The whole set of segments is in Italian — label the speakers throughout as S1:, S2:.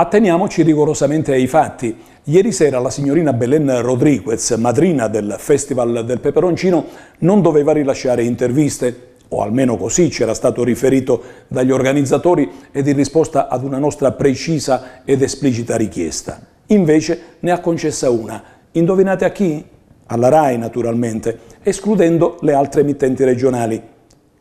S1: Atteniamoci rigorosamente ai fatti. Ieri sera la signorina Belen Rodriguez, madrina del Festival del Peperoncino, non doveva rilasciare interviste, o almeno così ci era stato riferito dagli organizzatori ed in risposta ad una nostra precisa ed esplicita richiesta. Invece ne ha concessa una. Indovinate a chi? Alla RAI naturalmente, escludendo le altre emittenti regionali.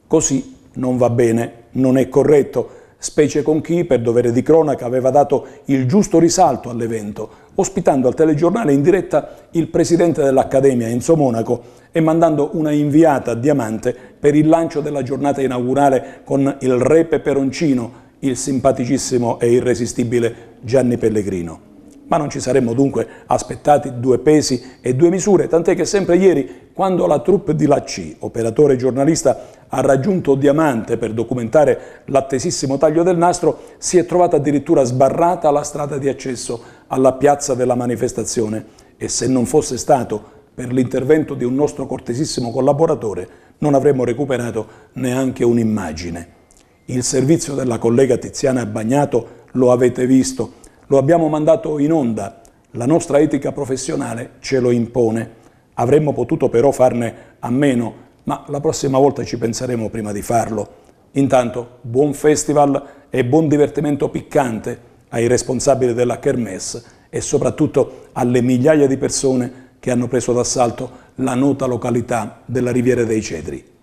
S1: Così non va bene, non è corretto specie con chi, per dovere di cronaca, aveva dato il giusto risalto all'evento, ospitando al telegiornale in diretta il presidente dell'Accademia, Enzo Monaco, e mandando una inviata a Diamante per il lancio della giornata inaugurale con il re peperoncino, il simpaticissimo e irresistibile Gianni Pellegrino. Ma non ci saremmo dunque aspettati due pesi e due misure, tant'è che sempre ieri, quando la troupe di Lacci, operatore giornalista, ha raggiunto Diamante per documentare l'attesissimo taglio del nastro, si è trovata addirittura sbarrata la strada di accesso alla piazza della manifestazione. E se non fosse stato per l'intervento di un nostro cortesissimo collaboratore, non avremmo recuperato neanche un'immagine. Il servizio della collega Tiziana Bagnato lo avete visto, lo abbiamo mandato in onda, la nostra etica professionale ce lo impone. Avremmo potuto però farne a meno, ma la prossima volta ci penseremo prima di farlo. Intanto, buon festival e buon divertimento piccante ai responsabili della Kermesse e soprattutto alle migliaia di persone che hanno preso d'assalto la nota località della Riviera dei Cedri.